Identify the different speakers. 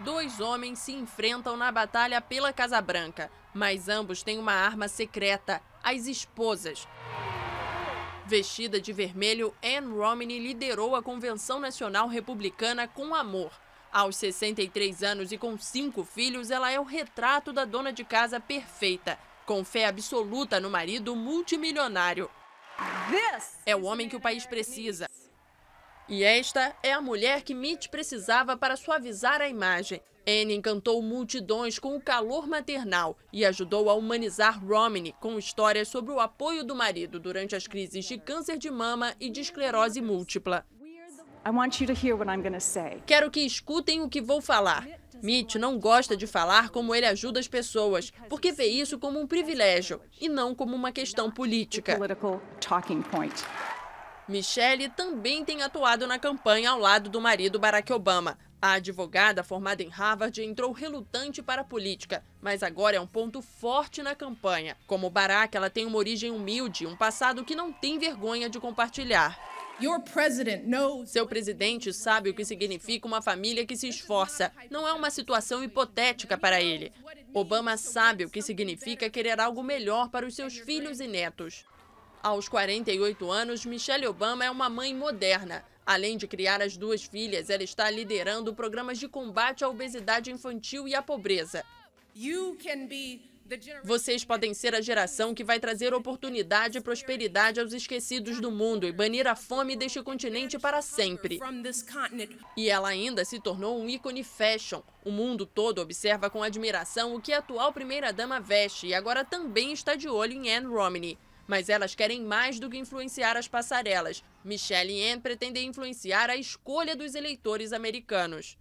Speaker 1: Dois homens se enfrentam na batalha pela Casa Branca, mas ambos têm uma arma secreta, as esposas. Vestida de vermelho, Anne Romney liderou a Convenção Nacional Republicana com amor. Aos 63 anos e com cinco filhos, ela é o retrato da dona de casa perfeita, com fé absoluta no marido multimilionário. É o homem que o país precisa. E esta é a mulher que Mitch precisava para suavizar a imagem. Anne encantou multidões com o calor maternal e ajudou a humanizar Romney com histórias sobre o apoio do marido durante as crises de câncer de mama e de esclerose múltipla. Quero que escutem o que vou falar. Mitch não gosta de falar como ele ajuda as pessoas, porque vê isso como um privilégio e não como uma questão política. Michelle também tem atuado na campanha ao lado do marido Barack Obama. A advogada formada em Harvard entrou relutante para a política, mas agora é um ponto forte na campanha. Como Barack, ela tem uma origem humilde, um passado que não tem vergonha de compartilhar. Seu presidente sabe o que significa uma família que se esforça. Não é uma situação hipotética para ele. Obama sabe o que significa querer algo melhor para os seus filhos e netos. Aos 48 anos, Michelle Obama é uma mãe moderna. Além de criar as duas filhas, ela está liderando programas de combate à obesidade infantil e à pobreza. Vocês podem ser a geração que vai trazer oportunidade e prosperidade aos esquecidos do mundo e banir a fome deste continente para sempre. E ela ainda se tornou um ícone fashion. O mundo todo observa com admiração o que a atual primeira-dama veste e agora também está de olho em Anne Romney mas elas querem mais do que influenciar as passarelas. Michelle e Anne pretendem influenciar a escolha dos eleitores americanos.